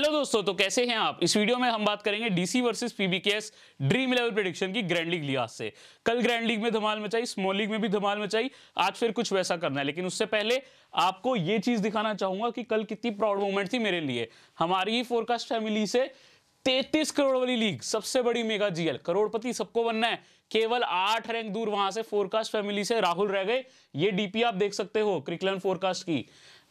hello दोस्तों तो कैसे हैं आप इस वीडियो में हम बात करेंगे DC versus PBKS Dream eleven prediction की ग्रैंड लीग लिहाज से कल ग्रैंड लीग में धमाल मचाई स्मॉल लीग में भी धमाल मचाई आज फिर कुछ वैसा करना है लेकिन उससे पहले आपको ये चीज दिखाना चाहूंगा कि कल कितनी प्राउड मोमेंट थी मेरे लिए हमारी ही फोरकास्ट फैमिली से तैतीस करोड़ वाली लीग सबसे बड़ी मेगा जीएल करोड़पति सबको बनना है केवल आठ रैंक दूर वहां से फोरकास्ट फैमिली से राहुल रह गए ये डीपी आप देख सकते हो क्रिकलन फोरकास्ट की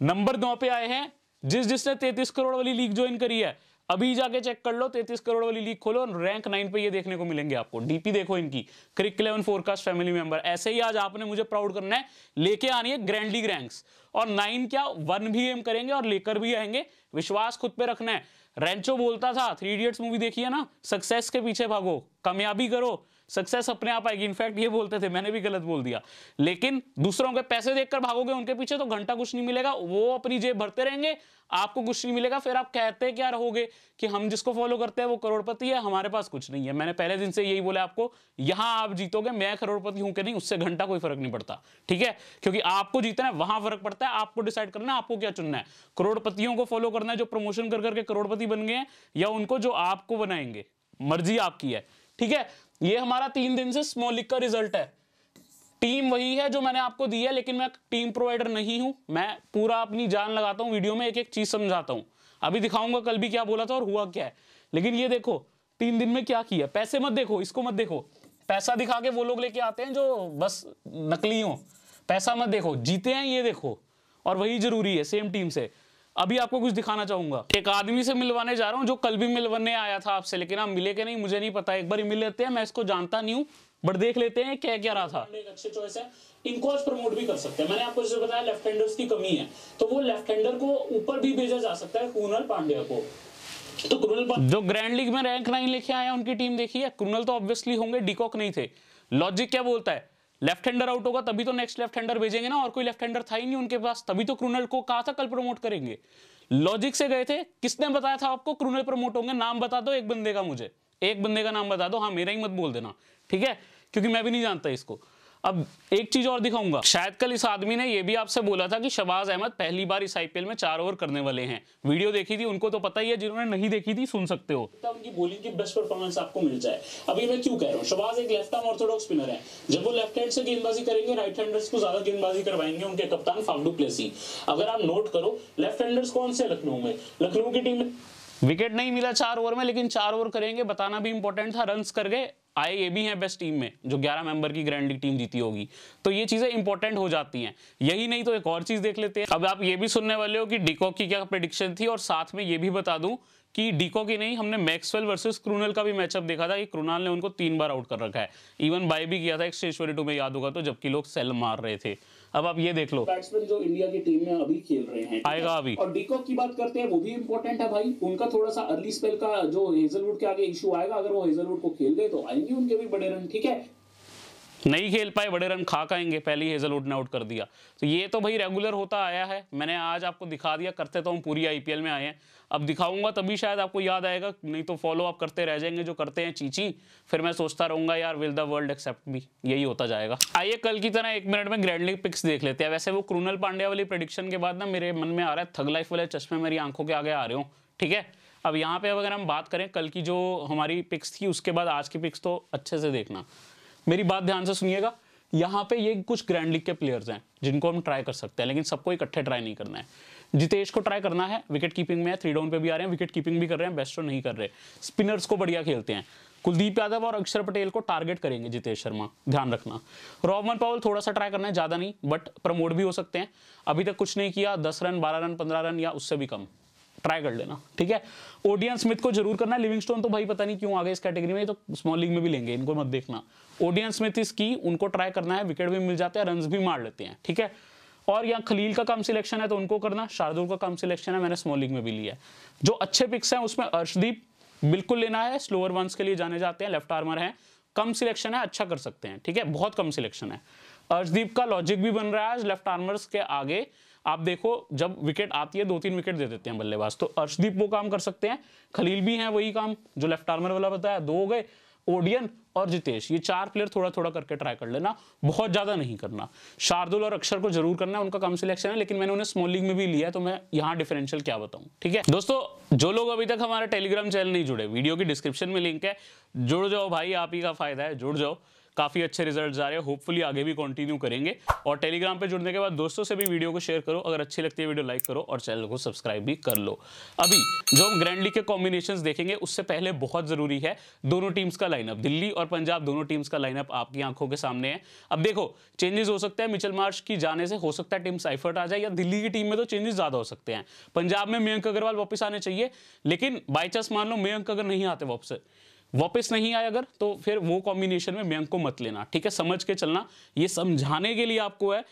नंबर नौ पे आए हैं जिस जिसने तैतीस करोड़ वाली लीग ज्वाइन करी है अभी जाके चेक कर लो तैतीस करोड़ वाली लीग खोलो रैंक नाइन पे ये देखने को मिलेंगे आपको डीपी देखो इनकी crick eleven forecast family member ऐसे ही आज आपने मुझे प्राउड करना है लेके आनी है ग्रैंड लीग रैंक्स और नाइन क्या वन भी एम करेंगे और लेकर भी आएंगे विश्वास खुद पे रखना है रेंचो बोलता था थ्री इडियट्स मूवी देखिए ना सक्सेस के पीछे भागो कामयाबी करो सक्सेस अपने आप आएगी इनफैक्ट ये बोलते थे मैंने भी गलत बोल दिया लेकिन दूसरों के पैसे देखकर भागोगे उनके पीछे तो घंटा कुछ नहीं मिलेगा वो अपनी जेब भरते रहेंगे आपको कुछ नहीं मिलेगा फिर आप कहते क्या रहोगे कि हम जिसको फॉलो करते हैं वो करोड़पति है हमारे पास कुछ नहीं है मैंने पहले दिन से यही बोला आपको यहां आप जीतोगे मैं करोड़पति हूं कि नहीं उससे घंटा कोई फर्क नहीं पड़ता ठीक है क्योंकि आपको जीतना है वहां फर्क पड़ता है आपको डिसाइड करना है आपको क्या चुनना है करोड़पतियों को फॉलो करना है जो प्रमोशन कर करके करोड़पति बन गए हैं या उनको जो आपको बनाएंगे मर्जी आपकी है ठीक है ये हमारा तीन दिन से स्मोलिक का रिजल्ट है टीम वही है जो मैंने आपको दी है लेकिन मैं टीम प्रोवाइडर नहीं हूं मैं पूरा अपनी जान लगाता हूं वीडियो में एक एक चीज समझाता हूं अभी दिखाऊंगा कल भी क्या बोला था और हुआ क्या है लेकिन ये देखो तीन दिन में क्या किया पैसे मत देखो इसको मत देखो पैसा दिखा के वो लोग लेके आते हैं जो बस नकली हो पैसा मत देखो जीते हैं ये देखो और वही जरूरी है सेम टीम से अभी आपको कुछ दिखाना चाहूंगा एक आदमी से मिलवाने जा रहा हूँ जो कल भी मिलवाने आया था आपसे लेकिन आप मिले के नहीं मुझे नहीं पता एक बार मिल लेते हैं मैं इसको जानता नहीं हूँ बट देख लेते हैं क्या क्या रहा था चॉइस है इनको आज प्रमोट भी कर सकते हैं मैंने आपको जैसे बताया लेफ्ट हैंडर्स की कमी है तो वो लेफ्ट हैंडर को ऊपर भी भेजा जा सकता है कुनल पांड्या को तो कुनल जो ग्रैंड लीग में रैंक नाइन लेके आया उनकी टीम देखी है कुनल तो ऑब्वियसली होंगे डिकॉक नहीं थे लॉजिक क्या बोलता है लेफ्ट हैंडर आउट होगा तभी तो नेक्स्ट लेफ्ट हैंडर भेजेंगे ना और कोई लेफ्ट हैंडर था ही नहीं उनके पास तभी तो क्रूनल को कहा था कल प्रमोट करेंगे लॉजिक से गए थे किसने बताया था आपको क्रूनल प्रमोट होंगे नाम बता दो एक बंदे का मुझे एक बंदे का नाम बता दो हाँ मेरा ही मत बोल देना ठीक है क्योंकि मैं भी नहीं जानता इसको अब एक चीज और दिखाऊंगा शायद कल इस आदमी ने यह भी आपसे बोला था कि शबाज अहमद पहली बार इस आईपीएल में चार ओवर करने वाले हैं वीडियो देखी थी उनको तो पता ही है जिन्होंने नहीं देखी थी सुन सकते हो उनकी की बेस्ट परफॉर्मेंस आपको मिल जाए अभी मैं क्यों कह रहा हूँ शबाज एक लेफ्ट आर्म ऑर्थोडॉक्स स्पिनर है जब वो लेफ्ट हैंड से गेंदबाजी करेंगे राइट हैंडर्स को ज्यादा गेंदबाजी करवाएंगे उनके कप्तान फाउडू प्लेसी अगर आप नोट करो लेफ्ट हैंडर्स कौन से लखनऊ में लखनऊ की टीम विकेट नहीं मिला चार ओवर में लेकिन चार ओवर करेंगे बताना भी इंपॉर्टेंट था रन कर गए आए ये भी हैं बेस्ट टीम में जो 11 मेंबर की ग्रैंड लीग टीम जीती होगी तो ये चीज़ें इंपॉर्टेंट हो जाती हैं यही नहीं तो एक और चीज़ देख लेते हैं अब आप ये भी सुनने वाले हो कि डिकॉक की क्या प्रडिक्शन थी और साथ में ये भी बता दूं कि डीको की नहीं हमने मैक्सवेल वर्सेस क्रूनल का भी मैचअप देखा था कि क्रूनल ने उनको तीन बार आउट कर रखा है इवन बाय भी किया था एक्सटेश्वरी टू में याद होगा तो जबकि लोग सेल मार रहे थे अब आप ये देख लो बैट्समैन जो इंडिया की टीम में अभी खेल रहे हैं आएगा अभी और डीकॉक की बात करते हैं वो भी इम्पोर्टेंट है भाई उनका थोड़ा सा अर्ली स्पेल का जो हेजलवुड के आगे इशू आएगा अगर वो हेजलवुड को खेल गए तो आएंगे उनके भी बड़े रन ठीक है नहीं खेल पाए बड़े रन खा खाएंगे पहले ही हेजलवुड ने आउट कर दिया तो ये तो भाई रेगुलर होता आया है मैंने आज आपको दिखा दिया करते तो हम पूरी आईपीएल में आए हैं अब दिखाऊंगा तभी शायद आपको याद आएगा नहीं तो फॉलो अप करते रह जाएंगे जो करते हैं चीची फिर मैं सोचता रहूंगा यार विल द वर्ल्ड एक्सेप्ट भी यही होता जाएगा आइए कल की तरह एक मिनट में ग्रैंडली पिक्स देख लेते हैं वैसे वो क्रूनल पांड्या वाली प्रडिक्शन के बाद ना मेरे मन में आ रहा है थग लाइफ वाले चश्मे मेरी आंखों के आगे आ रहे हो ठीक है अब यहाँ पे अगर हम बात करें कल की जो हमारी पिक्स थी उसके बाद आज की पिक्स तो अच्छे से देखना मेरी बात ध्यान से सुनिएगा यहाँ पे ये कुछ ग्रैंड लीग के प्लेयर्स हैं जिनको हम ट्राई कर सकते हैं लेकिन सबको इकट्ठे ट्राई नहीं करना है जितेश को ट्राई करना है विकेट कीपिंग में है थ्री डाउन पे भी आ रहे हैं विकेट कीपिंग भी कर रहे हैं बेस्ट नहीं कर रहे स्पिनर्स को बढ़िया खेलते हैं कुलदीप यादव और अक्षर पटेल को टारगेट करेंगे जितेश शर्मा ध्यान रखना रोमन पावल थोड़ा सा ट्राई करना है ज़्यादा नहीं बट प्रमोट भी हो सकते हैं अभी तक कुछ नहीं किया दस रन बारह रन पंद्रह रन या उससे भी कम ट्राई कर लेना ठीक है ओडियन स्मिथ को जरूर करना लिविंगस्टोन तो भाई पता नहीं क्यों आ गए इस कैटेगरी में तो स्मॉल लीग में भी लेंगे इनको मत देखना ओडियन स्मिथ इसकी उनको ट्राई करना है विकेट भी मिल जाते हैं रन भी मार लेते हैं ठीक है और यहाँ खलील का कम सिलेक्शन है तो उनको करना शार्दुल का कम सिलेक्शन है मैंने स्मॉल लीग में भी लिया है जो अच्छे पिक्स हैं उसमें अर्शदीप बिल्कुल लेना है स्लोअर वंस के लिए जाने जाते हैं लेफ्ट आर्मर है कम सिलेक्शन है अच्छा कर सकते हैं ठीक है बहुत कम सिलेक्शन है अर्शदीप का लॉजिक भी बन रहा है लेफ्ट आर्मर्स के आगे आप देखो जब विकेट आती है दो तीन विकेट दे देते हैं बल्लेबाज तो अर्शदीप वो काम कर सकते हैं खलील भी हैं वही काम जो लेफ्ट आर्मर वाला बताया दो हो गए ओडियन और जितेश ये चार प्लेयर थोड़ा थोड़ा करके ट्राई कर लेना बहुत ज़्यादा नहीं करना शार्दुल और अक्षर को जरूर करना है उनका कम सिलेक्शन है लेकिन मैंने उन्हें स्मॉल लीग में भी लिया तो मैं यहाँ डिफरेंशियल क्या बताऊं ठीक है दोस्तों जो लोग अभी तक हमारे टेलीग्राम चैनल नहीं जुड़े वीडियो की डिस्क्रिप्शन में लिंक है जुड़ जाओ भाई आप ही का फायदा है जुड़ जाओ काफ़ी अच्छे रिजल्ट आ रहे हैं होपफुली आगे भी कंटिन्यू करेंगे और टेलीग्राम पे जुड़ने के बाद दोस्तों से भी वीडियो को शेयर करो अगर अच्छी लगती है वीडियो लाइक करो और चैनल को सब्सक्राइब भी कर लो अभी जो हम ग्रैंड लीग के कॉम्बिनेशन देखेंगे उससे पहले बहुत ज़रूरी है दोनों टीम्स का लाइनअप दिल्ली और पंजाब दोनों टीम्स का लाइनअप आपकी आंखों के सामने है अब देखो चेंजेस हो सकते हैं मिचल मार्च की जाने से हो सकता है टीम साइफर्ट आ जाए या दिल्ली की टीम में तो चेंजेस ज़्यादा हो सकते हैं पंजाब में मयंक अग्रवाल वापस आने चाहिए लेकिन बाई चांस मान लो मयंक अगर नहीं आते वापस वापस नहीं आए अगर तो फिर वो कॉम्बिनेशन में बैंक को मत लेना ठीक है समझ के चलना ये समझाने के लिए आपको है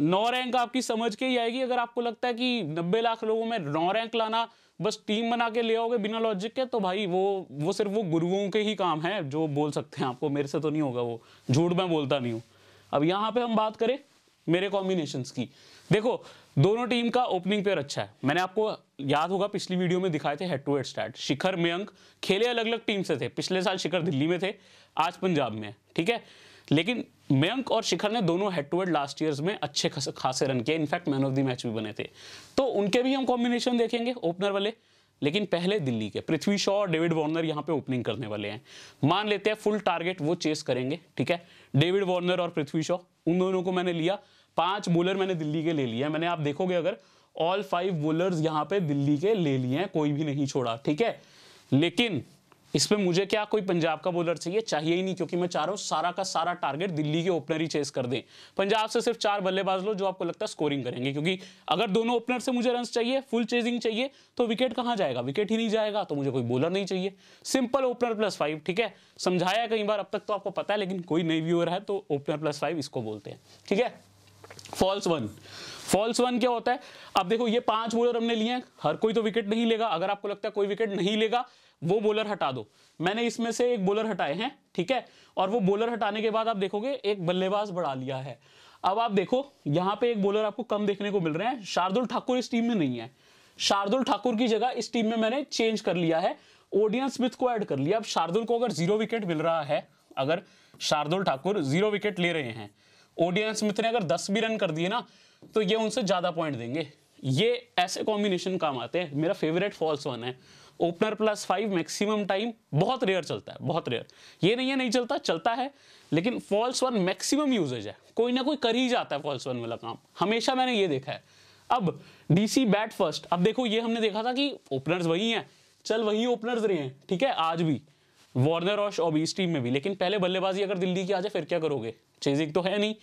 नौ रैंक आपकी समझ के ही आएगी अगर आपको लगता है कि नब्बे लाख लोगों में नौ रैंक लाना बस टीम बना के ले आओगे बिना लॉजिक के तो भाई वो वो सिर्फ वो गुरुओं के ही काम है जो बोल सकते हैं आपको मेरे से तो नहीं होगा वो झूठ मैं बोलता नहीं हूँ अब यहाँ पे हम बात करें मेरे कॉम्बिनेशंस की देखो दोनों टीम का ओपनिंग पेयर अच्छा है मैंने आपको याद होगा पिछली वीडियो में दिखाए थे head to head start Shikhar Mayank खेले अलग अलग टीम से थे पिछले साल शिखर दिल्ली में थे आज पंजाब में है ठीक है लेकिन मयंक और शिखर ने दोनों head to head last years में अच्छे खासे रन किए in fact man of the match भी बने थे तो उनके भी हम कॉम्बिनेशन देखेंगे ओपनर वाले लेकिन पहले दिल्ली के पृथ्वी शॉ और डेविड वार्नर यहाँ पे ओपनिंग करने वाले हैं मान लेते हैं फुल टारगेट वो चेस करेंगे ठीक है डेविड वार्नर और पृथ्वी शॉ उन दोनों को मैंने लिया पांच बोलर मैंने दिल्ली के ले लिए हैं मैंने आप देखोगे अगर ऑल फाइव बॉलर्स यहां पे दिल्ली के ले लिए हैं कोई भी नहीं छोड़ा ठीक है लेकिन इसमें मुझे क्या कोई पंजाब का बोलर चाहिए चाहिए ही नहीं क्योंकि मैं चाह रहा सारा का सारा टारगेट दिल्ली के ओपनर ही चेस कर दें पंजाब से सिर्फ चार बल्लेबाज लो जो आपको लगता है स्कोरिंग करेंगे क्योंकि अगर दोनों ओपनर से मुझे रन चाहिए फुल चेजिंग चाहिए तो विकेट कहां जाएगा विकेट ही नहीं जाएगा तो मुझे कोई बोलर नहीं चाहिए सिंपल ओपनर प्लस फाइव ठीक है समझाया कई बार अब तक तो आपको पता है लेकिन कोई नई व्यूअर है तो ओपनर प्लस फाइव इसको बोलते हैं ठीक है फॉल्स वन फॉल्स वन क्या होता है अब देखो ये पांच बोलर हमने लिए हैं हर कोई तो विकेट नहीं लेगा अगर आपको लगता है कोई विकेट नहीं लेगा वो बोलर हटा दो मैंने इसमें से एक बोलर हटाए हैं ठीक है और वो बोलर हटाने के बाद आप देखोगे एक बल्लेबाज बढ़ा लिया है अब आप देखो यहाँ पे एक बोलर आपको कम देखने को मिल रहे हैं शार्दुल ठाकुर इस टीम में नहीं है शार्दुल ठाकुर की जगह इस टीम में मैंने चेंज कर लिया है ओडियन स्मिथ को ऐड कर लिया अब शार्दुल को अगर जीरो विकेट मिल रहा है अगर शार्दुल ठाकुर जीरो विकेट ले रहे हैं ओडियन स्मिथ ने अगर 10 भी रन कर दिए ना तो ये उनसे ज़्यादा पॉइंट देंगे ये ऐसे कॉम्बिनेशन काम आते हैं मेरा फेवरेट फॉल्स वन है opener plus five maximum time बहुत रेयर चलता है बहुत रेयर ये नहीं है नहीं चलता चलता है लेकिन फॉल्स वन मैक्सिमम यूजेज है कोई ना कोई कर ही जाता है फॉल्स वन वाला काम हमेशा मैंने ये देखा है अब डीसी बैट फर्स्ट अब देखो ये हमने देखा था कि ओपनर्स वही हैं चल वही ओपनर्स रहे हैं ठीक है आज भी वार्नर और ओबीस टीम में भी लेकिन पहले बल्लेबाजी अगर दिल्ली की आ जाए फिर क्या करोगे चेजिंग तो है नहीं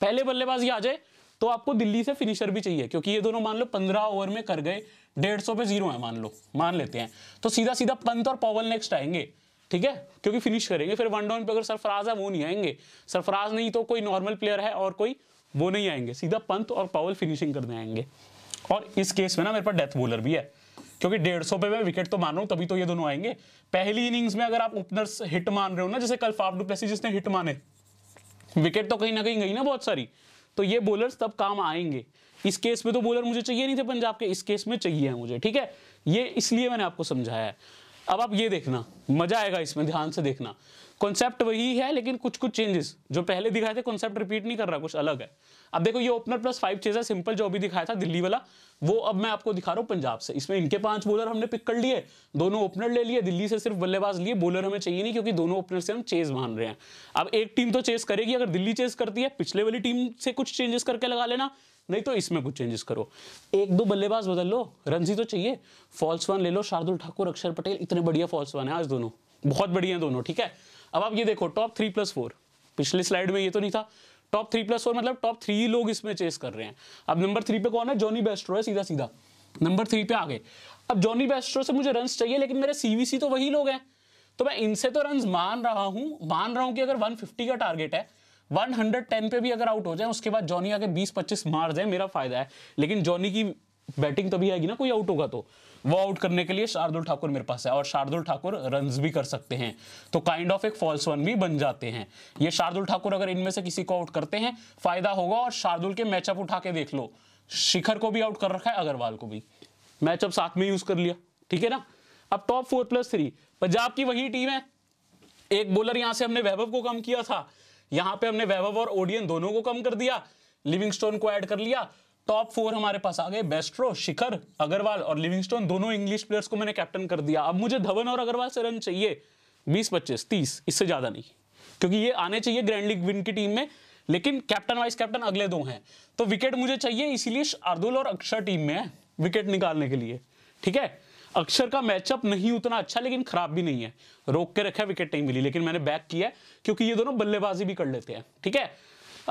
पहले बल्लेबाजी आ जाए तो आपको दिल्ली से फिनिशर भी चाहिए क्योंकि ये दोनों मान लो पंद्रह ओवर में कर गए डेढ़ सौ पे जीरो है मान लो मान लेते हैं तो सीधा सीधा पंत और पॉवल नेक्स्ट आएंगे ठीक है क्योंकि फिनिश करेंगे फिर वन डाउन पे अगर सरफराज है वो नहीं आएंगे सरफराज नहीं तो कोई नॉर्मल प्लेयर है और कोई वो नहीं आएंगे सीधा पंत और पॉवल फिनिशिंग करने आएंगे और इस केस में ना मेरे पास डेथ बॉलर भी है क्योंकि डेढ़ सौ पे मैं विकेट तो मान रहा हूँ तभी तो ये दोनों आएंगे पहली इनिंग्स में अगर आप ओपनर्स हिट मान रहे हो ना जैसे कल फाफ डुप्लेसी जिसने हिट माने विकेट तो कहीं ना कहीं गई ना बहुत सारी तो ये बॉलर्स तब काम आएंगे इस केस में तो बॉलर मुझे चाहिए नहीं थे पंजाब के इस केस में चाहिए है मुझे ठीक है ये इसलिए मैंने आपको समझाया है अब आप ये देखना मजा आएगा इसमें ध्यान से देखना कॉन्सेप्ट वही है लेकिन कुछ कुछ चेंजेस जो पहले दिखाए थे कॉन्सेप्ट रिपीट नहीं कर रहा कुछ अलग है अब देखो ये ओपनर प्लस फाइव चेज है सिंपल जो अभी दिखाया था दिल्ली वाला वो अब मैं आपको दिखा रहा हूँ पंजाब से इसमें इनके पांच बॉलर हमने पिक कर लिए दोनों ओपनर ले लिए दिल्ली से सिर्फ बल्लेबाज लिए बॉलर हमें चाहिए नहीं क्योंकि दोनों ओपनर से हम चेज मान रहे हैं अब एक टीम तो चेज करेगी अगर दिल्ली चेज करती है पिछले वाली टीम से कुछ चेंजेस करके लगा लेना नहीं तो इसमें कुछ चेंजेस करो एक दो बल्लेबाज बदल लो रणजी तो चाहिए फॉल्स वन ले लो शार्दुल ठाकुर अक्षर पटेल इतने बढ़िया फॉल्स वन है आज दोनों बहुत बढ़िया दोनों ठीक है अब आप ये देखो टॉप थ्री प्लस फोर पिछले स्लाइड में ये तो नहीं था टॉप थ्री प्लस फोर मतलब टॉप थ्री लोग इसमें चेस कर रहे हैं अब नंबर थ्री पे कौन है जॉनी बेस्ट्रो है सीधा सीधा नंबर थ्री पे आ गए अब जॉनी बेस्ट्रो से मुझे रन चाहिए लेकिन मेरे सीवीसी तो वही लोग हैं तो मैं इनसे तो रन मान रहा हूं मान रहा हूं कि अगर वन का टारगेट है 110 पे भी अगर आउट हो जाए उसके बाद जॉनी आके 20-25 मार जाए मेरा फायदा है लेकिन जॉनी की बैटिंग तभी आएगी ना कोई आउट होगा तो वो आउट करने के लिए शार्दुल ठाकुर मेरे पास है और शार्दुल ठाकुर रन भी कर सकते हैं तो काइंड ऑफ एक फॉल्स वन भी बन जाते हैं ये शार्दुल ठाकुर अगर इनमें से किसी को आउट करते हैं फायदा होगा और शार्दुल के मैचअप उठा के देख लो शिखर को भी आउट कर रखा है अग्रवाल को भी मैचअप साथ में यूज कर लिया ठीक है ना अब top four plus three Punjab की वही टीम है एक बोलर यहां से हमने वैभव को कम किया था यहां पे हमने वैभव और ओडियन दोनों को कम कर दिया लिविंगस्टोन को ऐड कर लिया टॉप फोर हमारे पास आ गए बेस्ट्रो शिखर अग्रवाल और लिविंगस्टोन दोनों इंग्लिश प्लेयर्स को मैंने कैप्टन कर दिया अब मुझे धवन और अग्रवाल से रन चाहिए बीस पच्चीस तीस इससे ज़्यादा नहीं क्योंकि ये आने चाहिए ग्रैंड लीग विन की टीम में लेकिन कैप्टन वाइस कैप्टन अगले दो हैं तो विकेट मुझे चाहिए इसीलिए अर्दुल और अक्षर टीम में है विकेट निकालने के लिए ठीक है अक्षर का मैचअप नहीं उतना अच्छा लेकिन खराब भी नहीं है रोक के रखा विकेट नहीं मिली लेकिन मैंने बैक किया क्योंकि ये दोनों बल्लेबाजी भी कर लेते हैं ठीक है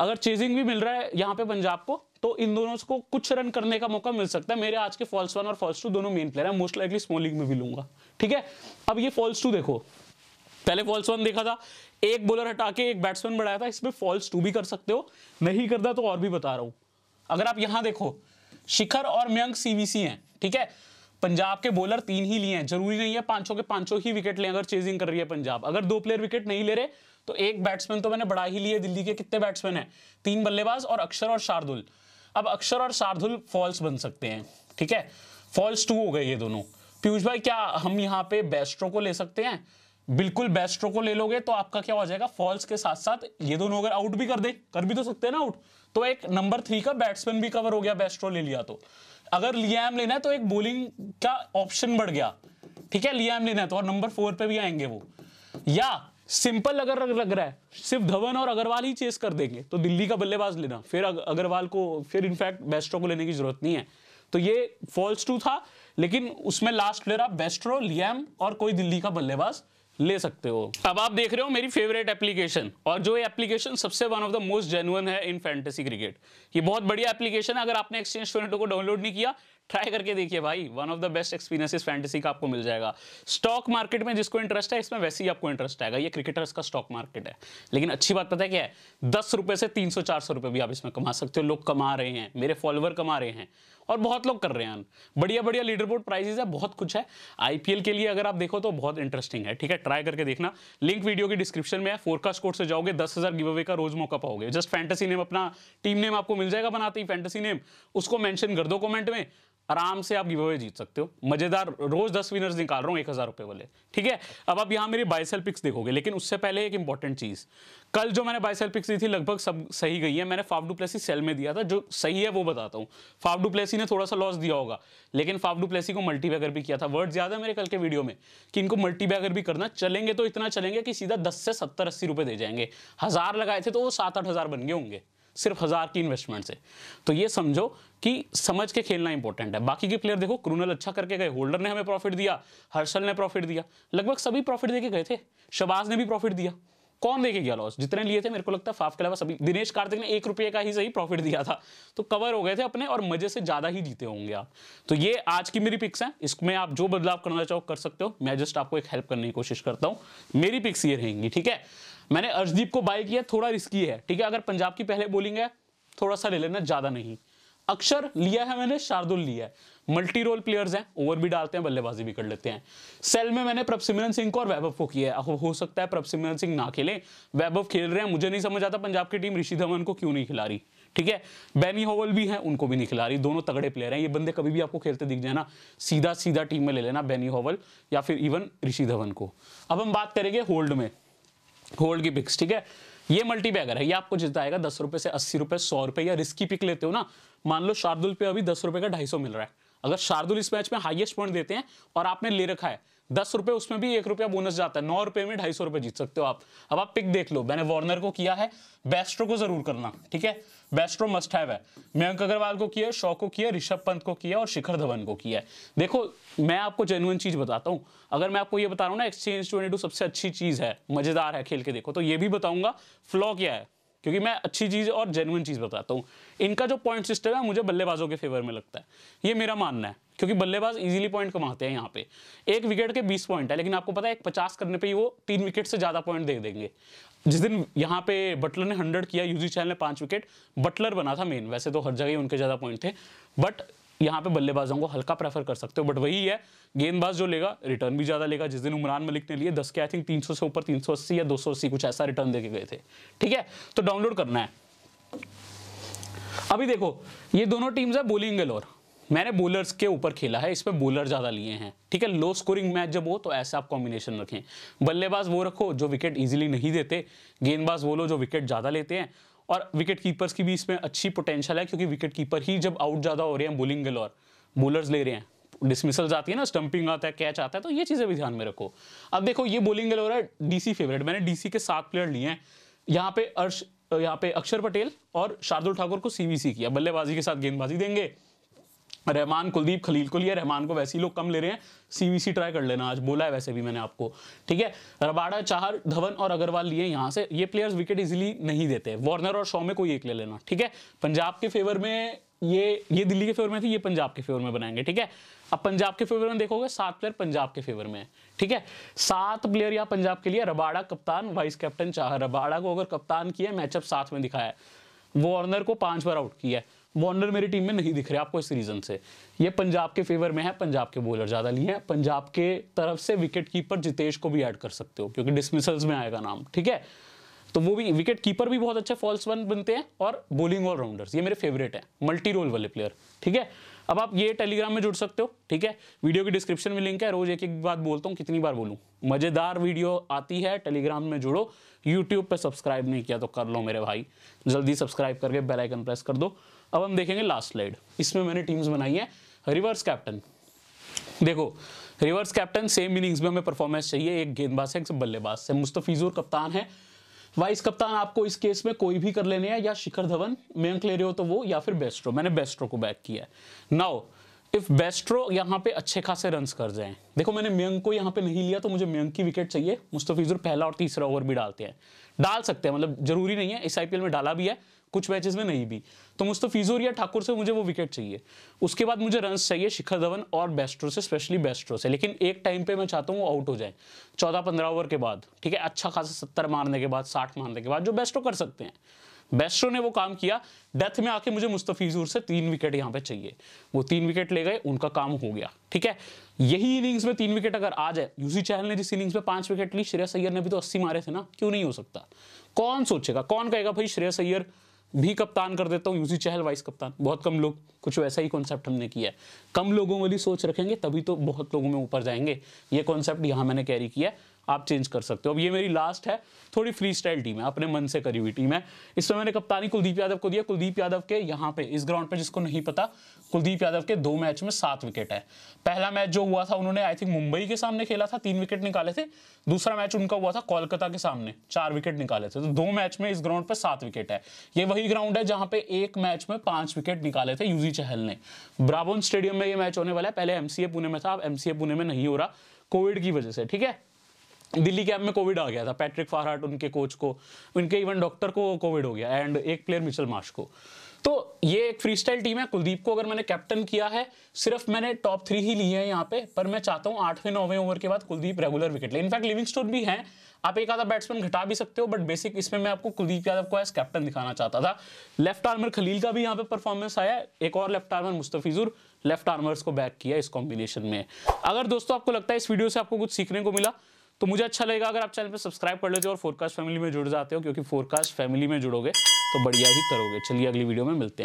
अगर चेजिंग भी मिल रहा है यहाँ पे पंजाब को तो इन दोनों को कुछ रन करने का मौका मिल सकता है मेरे आज के फॉल्स वन और फॉल्स टू दोनों मेन प्लेयर है मोस्ट लाइकली स्मॉल लीग में भी लूंगा ठीक है अब ये फॉल्स टू देखो पहले फॉल्स वन देखा था एक बॉलर हटा के एक बैट्समैन बढ़ाया था इसमें फॉल्स टू भी कर सकते हो नहीं करता तो और भी बता रहा हूं अगर आप यहां देखो शिखर और मयंक सीवीसी हैं ठीक है पंजाब के बॉलर तीन ही लिए हैं जरूरी नहीं है पांचों के पांचों ही विकेट लें अगर चेजिंग कर रही है पंजाब अगर दो प्लेयर विकेट नहीं ले रहे तो एक बैट्समैन तो मैंने बढ़ा ही लिए दिल्ली के कितने बैट्समैन है तीन बल्लेबाज और अक्षर और शार्दुल अब अक्षर और शार्दुल फॉल्स बन सकते हैं ठीक है फॉल्स टू हो गए ये दोनों पीयूष भाई क्या हम यहाँ पे बेस्ट्रो को ले सकते हैं बिल्कुल बेस्ट्रो को ले लोगे तो आपका क्या हो जाएगा फॉल्स के साथ साथ ये दोनों अगर आउट भी कर दे कर भी तो सकते हैं ना आउट तो एक नंबर थ्री का बैट्समैन भी कवर हो गया बेस्ट्रो ले लिया तो अगर लियाम लेना है तो एक बोलिंग का ऑप्शन बढ़ गया ठीक है लियाम लेना है तो और नंबर फोर पे भी आएंगे वो या सिंपल अगर लग रहा है सिर्फ धवन और अग्रवाल ही चेस कर देंगे तो दिल्ली का बल्लेबाज लेना फिर अग्रवाल को फिर इनफैक्ट बेस्ट्रो को लेने की जरूरत नहीं है तो ये फॉल्स टू था लेकिन उसमें लास्ट प्लेयर आप बेस्ट्रो लियाम और कोई दिल्ली का बल्लेबाज ले सकते हो अब आप देख रहे हो मेरी फेवरेट एप्लीकेशन और जो ये एप्लीकेशन सबसे one of the most genuine है इन फैंटेसी क्रिकेट ये बहुत बढ़िया एप्लीकेशन है अगर आपने एक्सचेंज ट्वेंटो को डाउनलोड नहीं किया ट्राई करके देखिए भाई one of the best experiences fantasy का आपको मिल जाएगा स्टॉक मार्केट में जिसको इंटरेस्ट है इसमें वैसे ही आपको इंटरेस्ट आएगा ये क्रिकेटर्स का स्टॉक मार्केट है लेकिन अच्छी बात पता है क्या है दस रुपए से तीन सौ चार सौ रुपए भी आप इसमें कमा सकते हो लोग कमा रहे हैं मेरे फॉलोअर कमा रहे हैं और बहुत लोग कर रहे हैं बढ़िया बढ़िया लीडर बोर्ड प्राइजेज है बहुत कुछ है आईपीएल के लिए अगर आप देखो तो बहुत इंटरेस्टिंग है ठीक है ट्राई करके देखना लिंक वीडियो के डिस्क्रिप्शन में है फोरकास्ट कोड से जाओगे दस हजार गिव अवे का रोज मौका पाओगे जस्ट फैंटेसी नेम अपना टीम नेम आपको मिल जाएगा बनाते ही फैंटेसी नेम उसको मैंशन कर दो कॉमेंट में आराम से आप गिवे जीत सकते हो मजेदार रोज दस विनर्स निकाल रहा हूँ एक हजार रुपये वाले ठीक है अब आप यहाँ मेरी बाइसेल पिक्स देखोगे लेकिन उससे पहले एक इंपॉर्टेंट चीज कल जो मैंने बाइसेल पिक्स दी थी लगभग सब सही गई है मैंने फाफडू प्लेसी सेल में दिया था जो सही है वो बताता हूँ फाफडू प्लेसी ने थोड़ा सा लॉस दिया होगा लेकिन फाफडू प्लेसी को मल्टीबैगर भी किया था वर्ड ज्यादा है मेरे कल के वीडियो में कि इनको मल्टीबैगर भी करना चलेंगे तो इतना चलेंगे कि सीधा दस से सत्तर अस्सी रुपये दे जाएंगे हजार लगाए थे तो वो सात आठ हजार बन गए होंगे सिर्फ हज़ार की इन्वेस्टमेंट से तो ये समझो कि समझ के खेलना इंपॉर्टेंट है बाकी के प्लेयर देखो क्रूनल अच्छा करके गए होल्डर ने हमें प्रॉफिट दिया हर्षल ने प्रॉफिट दिया लगभग सभी प्रॉफिट देके गए थे शबाज ने भी प्रॉफिट दिया कौन देके गया लॉस जितने लिए थे मेरे को लगता है फाफ के अलावा सभी दिनेश कार्तिक ने एक रुपये का ही सही प्रॉफिट दिया था तो कवर हो गए थे अपने और मजे से ज़्यादा ही जीते होंगे आप तो ये आज की मेरी पिक्स है इसमें आप जो बदलाव करना चाहो कर सकते हो मैं जस्ट आपको एक हेल्प करने की कोशिश करता हूँ मेरी पिक्स ये रहेंगी ठीक है मैंने अर्शदीप को बाय किया थोड़ा रिस्की है ठीक है अगर पंजाब की पहले बोलिंग है थोड़ा सा ले लेना ज्यादा नहीं अक्षर लिया है मैंने शार्दुल लिया है मल्टी रोल प्लेयर्स हैं ओवर भी डालते हैं बल्लेबाजी भी कर लेते हैं सेल में मैंने प्रभसिमरन सिंह को और वैभव को किया है हो सकता है प्रभसिमरन सिंह ना खेले वैभव खेल रहे हैं मुझे नहीं समझ आता पंजाब की टीम ऋषि धवन को क्यों नहीं खिला रही ठीक है बैनी होवल भी हैं उनको भी नहीं खिला रही दोनों तगड़े प्लेयर हैं ये बंदे कभी भी आपको खेलते दिख जाए ना सीधा सीधा टीम में ले लेना बैनी होवल या फिर इवन ऋषि धवन को अब हम बात करेंगे होल्ड में होल्ड की पिक्स ठीक है ये मल्टी बैगर है ये आपको जिताएगा दस रुपए से अस्सी रुपए सौ रुपए या रिस्की पिक लेते हो ना मान लो शार्दुल पे अभी दस रुपए का ढाई सौ मिल रहा है अगर शार्दुल इस मैच में हाईएस्ट पॉइंट देते हैं और आपने ले रखा है दस रुपए उसमें भी एक रुपया बोनस जाता है नौ रुपए में ढाई सौ रुपए जीत सकते हो आप अब आप पिक देख लो मैंने वार्नर को किया है बेस्ट्रो को जरूर करना ठीक है बेस्ट्रो मस्ट हैव है मयंक अग्रवाल को किया शॉ को किया ऋषभ पंत को किया और शिखर धवन को किया है देखो मैं आपको जेनुअन चीज बताता हूं अगर मैं आपको यह बता रहा हूँ ना एक्सचेंज ट्वेंटी सबसे अच्छी चीज है मजेदार है खेल के देखो तो यह भी बताऊंगा फ्लॉ क्या है क्योंकि मैं अच्छी चीज़ और जेनुअन चीज़ बताता हूँ इनका जो पॉइंट सिस्टम है मुझे बल्लेबाजों के फेवर में लगता है ये मेरा मानना है क्योंकि बल्लेबाज इजीली पॉइंट कमाते हैं यहाँ पे एक विकेट के 20 पॉइंट है लेकिन आपको पता है एक 50 करने पे ही वो तीन विकेट से ज़्यादा पॉइंट दे देंगे जिस दिन यहाँ पे बटलर ने हंड्रेड किया यूजी चैल ने पाँच विकेट बटलर बना था मेन वैसे तो हर जगह उनके ज़्यादा पॉइंट थे बट यहाँ पे बल्लेबाजों को हल्का प्रेफर कर सकते हो बट वही है गेंदबाज जो लेगा रिटर्न भी ज़्यादा लेगा जिस दिन उमरान मलिक ने लिए दस के आई थिंक तीन से ऊपर तीन या दो कुछ ऐसा रिटर्न देके गए थे ठीक है तो डाउनलोड करना है अभी देखो ये दोनों टीम्स है बोलिंग और मैंने बोलर्स के ऊपर खेला है इस पर बोलर ज़्यादा लिए हैं ठीक है लो स्कोरिंग मैच जब हो तो ऐसे आप कॉम्बिनेशन रखें बल्लेबाज वो रखो जो विकेट इजीली नहीं देते गेंदबाज वो लो जो विकेट ज़्यादा लेते हैं और विकेट कीपर्स की भी इसमें अच्छी पोटेंशियल है क्योंकि विकेट कीपर ही जब आउट ज़्यादा हो रहे हैं बोलिंग और बोलर्स ले रहे हैं डिसमिसल जाती है ना स्टंपिंग आता है कैच आता है तो ये चीज़ें भी ध्यान में रखो अब देखो ये बोलिंग गल हो रहा है डीसी फेवरेट मैंने डीसी के सात प्लेयर लिए हैं यहाँ पे अर्श यहाँ पे अक्षर पटेल और शार्दुल ठाकुर को सीवीसी किया बल्लेबाजी के साथ गेंदबाजी देंगे रहमान कुलदीप खलील को लिए रहमान को वैसे ही लोग कम ले रहे हैं सीवीसी ट्राई कर लेना आज बोला है वैसे भी मैंने आपको ठीक है रबाड़ा चाहर धवन और अग्रवाल लिए यहाँ से ये प्लेयर्स विकेट इजीली नहीं देते वार्नर और शॉ में कोई एक ले लेना ठीक है पंजाब के फेवर में ये ये दिल्ली के फेवर में थी ये पंजाब के फेवर में बनाएंगे ठीक है अब पंजाब के फेवर में देखोगे सात प्लेयर पंजाब के फेवर में है ठीक है सात प्लेयर यहाँ पंजाब के लिए रबाड़ा कप्तान वाइस कैप्टन चाहर रबाड़ा को अगर कप्तान किया मैचअप साथ में दिखाया है वार्नर को पांच बार आउट किया है वॉर्नर मेरी टीम में नहीं दिख रहे आपको इस रीजन से ये पंजाब के फेवर में है पंजाब के बॉलर ज़्यादा लिए हैं पंजाब के तरफ से विकेट कीपर जितेश को भी ऐड कर सकते हो क्योंकि डिसमिसल्स में आएगा नाम ठीक है तो वो भी विकेट कीपर भी बहुत अच्छे फॉल्स वन बनते हैं और बॉलिंग ऑलराउंडर्स ये मेरे फेवरेट है मल्टी रोल वाले प्लेयर ठीक है अब आप ये टेलीग्राम में जुड़ सकते हो ठीक है वीडियो की डिस्क्रिप्शन में लिंक है रोज एक एक बात बोलता हूँ कितनी बार बोलूँ मज़ेदार वीडियो आती है टेलीग्राम में जुड़ो यूट्यूब पर सब्सक्राइब नहीं किया तो कर लो मेरे भाई जल्दी सब्सक्राइब करके बेल आइकन प्रेस कर दो अब हम देखेंगे लास्ट स्लाइड इसमें मैंने टीम्स बनाई है रिवर्स कैप्टन देखो रिवर्स कैप्टन सेम इनिंग्स में हमें परफॉर्मेंस चाहिए एक गेंदबाज है एक बल्लेबाज से मुस्तफीजूर कप्तान है वाइस कप्तान आपको इस केस में कोई भी कर लेने हैं या शिखर धवन मयंक ले रहे हो तो वो या फिर बेस्ट्रो मैंने बेस्ट्रो को बैक किया है नाउ इफ बेस्ट्रो यहाँ पे अच्छे खासे रन कर जाएं देखो मैंने मयंक को यहाँ पे नहीं लिया तो मुझे मयंक की विकेट चाहिए मुस्तफिजुर पहला और तीसरा ओवर भी डालते हैं डाल सकते हैं मतलब जरूरी नहीं है इस आईपीएल में डाला भी है कुछ मैचेस में नहीं भी तो मुस्तफीजोर या ठाकुर से मुझे वो विकेट चाहिए उसके बाद मुझे रन चाहिए शिखर धवन और बेस्ट्रो से स्पेशली बेस्ट्रो से लेकिन एक टाइम पे मैं चाहता हूँ वो आउट हो जाए चौदह पंद्रह ओवर के बाद ठीक है अच्छा खासा सत्तर मारने के बाद साठ मारने के बाद जो बेस्ट्रो कर सकते हैं बेस्ट्रो ने वो काम किया डेथ में आके मुझे मुस्तफीजूर से तीन विकेट यहाँ पे चाहिए वो तीन विकेट ले गए उनका काम हो गया ठीक है यही इनिंग्स में तीन विकेट अगर आ जाए यूसी चहल ने जिस इनिंग्स में पांच विकेट ली श्रेय सैयर ने भी तो अस्सी मारे थे ना क्यों नहीं हो सकता कौन सोचेगा कौन कहेगा भाई श्रेय सैयर भी कप्तान कर देता हूँ यूसी चहल वाइस कप्तान बहुत कम लोग कुछ वैसा ही कॉन्सेप्ट हमने किया है कम लोगों वाली सोच रखेंगे तभी तो बहुत लोगों में ऊपर जाएंगे ये कॉन्सेप्ट यहाँ मैंने कैरी किया आप चेंज कर सकते हो अब ये मेरी लास्ट है थोड़ी फ्री स्टाइल टीम है अपने मन से करी हुई टीम है इस मैंने कप्तानी कुलदीप यादव को दिया कुलदीप यादव के यहाँ पे इस ग्राउंड पे जिसको नहीं पता कुलदीप यादव के दो मैच में सात विकेट है पहला मैच जो हुआ था उन्होंने आई थिंक मुंबई के सामने खेला था तीन विकेट निकाले थे दूसरा मैच उनका हुआ था कोलकाता के सामने चार विकेट निकाले थे तो दो मैच में इस ग्राउंड पर सात विकेट है ये वही ग्राउंड है जहां पे एक मैच में पांच विकेट निकाले थे यूजी चहल ने ब्राबोन स्टेडियम में ये मैच होने वाला है पहले एमसीए पुणे में था अब एमसीए पुणे में नहीं हो रहा कोविड की वजह से ठीक है दिल्ली कैंप में कोविड आ गया था पैट्रिक फारहाट उनके कोच को उनके इवन डॉक्टर को कोविड हो गया एंड एक प्लेयर मिशल मार्श को तो ये एक फ्री स्टाइल टीम है कुलदीप को अगर मैंने कैप्टन किया है सिर्फ मैंने टॉप थ्री ही लिए हैं यहाँ पे पर मैं चाहता हूँ आठवें नौवें ओवर के बाद कुलदीप रेगुलर विकेट ले इनफैक्ट लिविंग स्टोन भी हैं आप एक आधा बैट्समैन घटा भी सकते हो बट बेसिक इसमें मैं आपको कुलदीप यादव को एज कैप्टन दिखाना चाहता था लेफ्ट आर्मर खलील का भी यहाँ पे परफॉर्मेंस आया एक और left armer Mustafizur left armers को बैक किया इस कॉम्बिनेशन में अगर दोस्तों आपको लगता है इस वीडियो से आपको कुछ सीखने को मिला तो मुझे अच्छा लगेगा अगर आप चैनल पर सब्सक्राइब कर लेते हो और फोरकास्ट फैमिली में जुड़ जाते हो क्योंकि फोरकास्ट फैमिली में जुड़ोगे तो बढ़िया ही करोगे चलिए अगली वीडियो में मिलते हैं